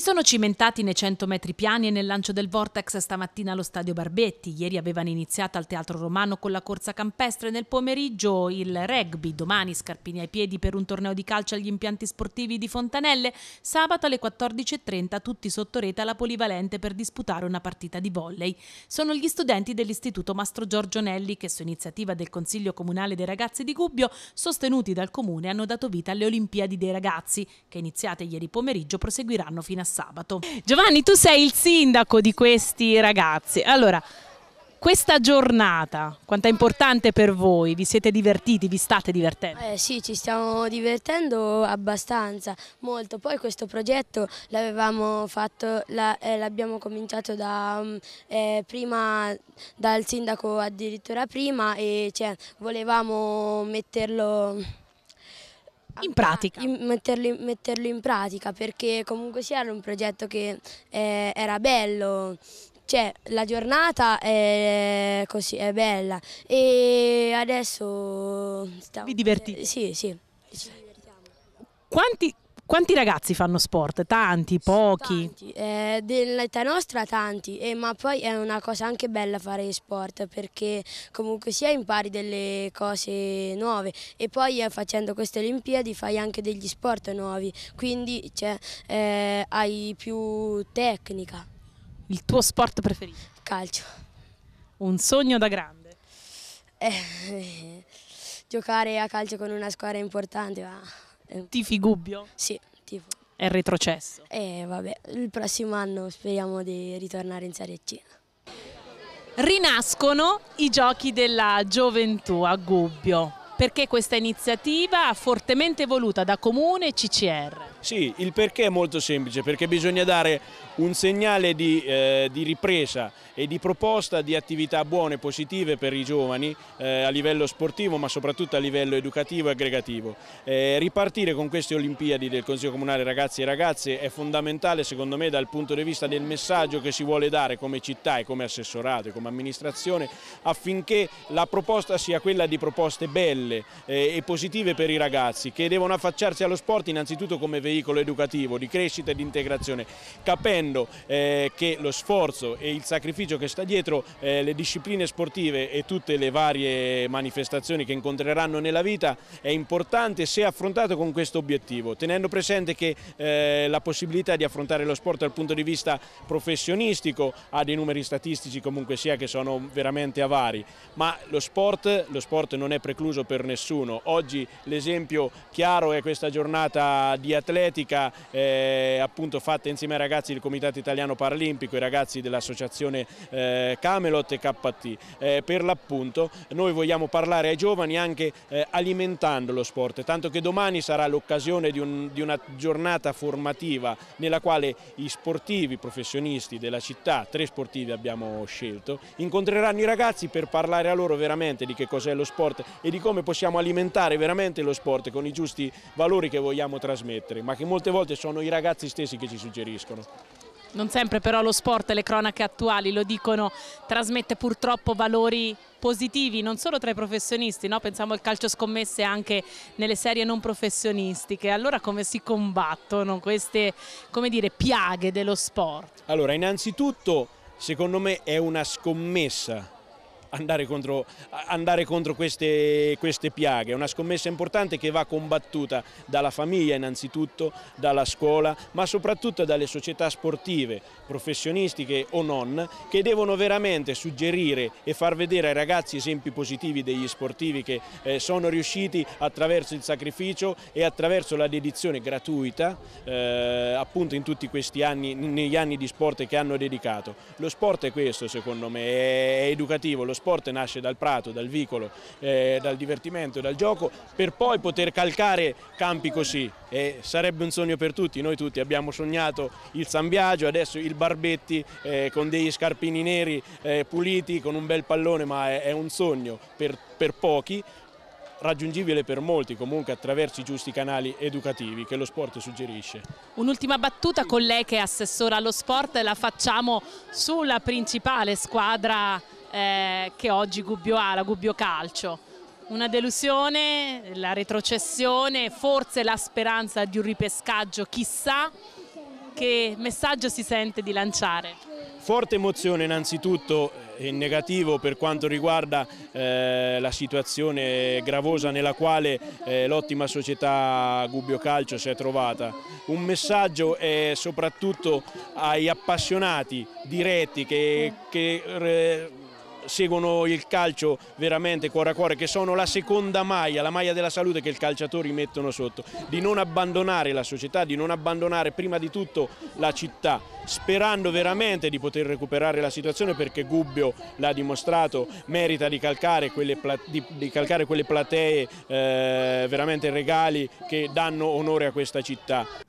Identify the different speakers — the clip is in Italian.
Speaker 1: sono cimentati nei 100 metri piani e nel lancio del Vortex stamattina allo stadio Barbetti. Ieri avevano iniziato al Teatro Romano con la corsa campestre. Nel pomeriggio il rugby. Domani scarpini ai piedi per un torneo di calcio agli impianti sportivi di Fontanelle. Sabato alle 14.30 tutti sotto rete alla polivalente per disputare una partita di volley. Sono gli studenti dell'Istituto Mastro Giorgio Nelli che su iniziativa del Consiglio Comunale dei Ragazzi di Gubbio, sostenuti dal Comune, hanno dato vita alle Olimpiadi dei Ragazzi che iniziate ieri pomeriggio proseguiranno fino a sabato. Giovanni, tu sei il sindaco di questi ragazzi. Allora, questa giornata, quanto è importante per voi? Vi siete divertiti? Vi state divertendo?
Speaker 2: Eh sì, ci stiamo divertendo abbastanza, molto. Poi questo progetto l'avevamo fatto, eh, l'abbiamo cominciato da, mm, eh, prima, dal sindaco addirittura prima e cioè, volevamo metterlo in pratica? In, metterlo, metterlo, in pratica perché comunque sia era un progetto che eh, era bello, cioè la giornata è così, è bella e adesso... Stavo, Vi divertite? Eh, sì, sì.
Speaker 1: Quanti, quanti ragazzi fanno sport? Tanti, pochi? Tanti.
Speaker 2: Eh, dell'età nostra tanti, eh, ma poi è una cosa anche bella fare sport perché comunque sia impari delle cose nuove e poi eh, facendo queste Olimpiadi fai anche degli sport nuovi, quindi cioè, eh, hai più tecnica. Il tuo sport preferito? Calcio. Un sogno da grande? Eh, giocare a calcio con una squadra importante, ma...
Speaker 1: Eh, tifi Gubbio?
Speaker 2: Sì, tifo.
Speaker 1: È retrocesso?
Speaker 2: Eh vabbè, il prossimo anno speriamo di ritornare in Serie C. Rinascono
Speaker 1: i giochi della gioventù a Gubbio. Perché questa iniziativa fortemente voluta da Comune e CCR?
Speaker 3: Sì, il perché è molto semplice, perché bisogna dare un segnale di, eh, di ripresa e di proposta di attività buone e positive per i giovani eh, a livello sportivo ma soprattutto a livello educativo e aggregativo. Eh, ripartire con queste Olimpiadi del Consiglio Comunale Ragazzi e Ragazze è fondamentale secondo me dal punto di vista del messaggio che si vuole dare come città e come assessorato e come amministrazione affinché la proposta sia quella di proposte belle eh, e positive per i ragazzi che devono affacciarsi allo sport innanzitutto come veicolo veicolo educativo, di crescita e di integrazione, capendo eh, che lo sforzo e il sacrificio che sta dietro eh, le discipline sportive e tutte le varie manifestazioni che incontreranno nella vita è importante se affrontato con questo obiettivo, tenendo presente che eh, la possibilità di affrontare lo sport dal punto di vista professionistico ha dei numeri statistici comunque sia che sono veramente avari, ma lo sport, lo sport non è precluso per nessuno. Oggi l'esempio chiaro è questa giornata di atleti atletica eh, appunto fatta insieme ai ragazzi del Comitato Italiano Paralimpico, i ragazzi dell'associazione eh, Camelot e KT. Eh, per l'appunto noi vogliamo parlare ai giovani anche eh, alimentando lo sport, tanto che domani sarà l'occasione di, un, di una giornata formativa nella quale i sportivi professionisti della città, tre sportivi abbiamo scelto, incontreranno i ragazzi per parlare a loro veramente di che cos'è lo sport e di come possiamo alimentare veramente lo sport con i giusti valori che vogliamo trasmettere ma che molte volte sono i ragazzi stessi che ci suggeriscono.
Speaker 1: Non sempre però lo sport e le cronache attuali, lo dicono, trasmette purtroppo valori positivi non solo tra i professionisti, no? pensiamo al calcio scommesse anche nelle serie non professionistiche, allora come si combattono queste dire, piaghe dello
Speaker 3: sport? Allora innanzitutto secondo me è una scommessa andare contro, andare contro queste, queste, piaghe. È una scommessa importante che va combattuta dalla famiglia innanzitutto, dalla scuola, ma soprattutto dalle società sportive, professionistiche o non, che devono veramente suggerire e far vedere ai ragazzi esempi positivi degli sportivi che eh, sono riusciti attraverso il sacrificio e attraverso la dedizione gratuita eh, appunto in tutti questi anni, negli anni di sport che hanno dedicato. Lo sport è questo secondo me, è educativo, lo sport nasce dal prato, dal vicolo, eh, dal divertimento, dal gioco, per poi poter calcare campi così. E sarebbe un sogno per tutti, noi tutti abbiamo sognato il San adesso il Barbetti eh, con degli scarpini neri eh, puliti, con un bel pallone, ma è, è un sogno per, per pochi, raggiungibile per molti comunque attraverso i giusti canali educativi che lo sport suggerisce.
Speaker 1: Un'ultima battuta con lei che è assessora allo sport la facciamo sulla principale squadra eh, che oggi Gubbio ha, la Gubbio Calcio. Una delusione, la retrocessione, forse la speranza di un ripescaggio, chissà che messaggio si sente di lanciare?
Speaker 3: Forte emozione innanzitutto eh, e negativo per quanto riguarda eh, la situazione gravosa nella quale eh, l'ottima società Gubbio Calcio si è trovata. Un messaggio è eh, soprattutto ai appassionati diretti che, che eh, seguono il calcio veramente cuore a cuore, che sono la seconda maglia, la maglia della salute che i calciatori mettono sotto, di non abbandonare la società, di non abbandonare prima di tutto la città, sperando veramente di poter recuperare la situazione perché Gubbio l'ha dimostrato, merita di calcare quelle, di, di calcare quelle platee, eh, veramente regali che danno onore a questa città.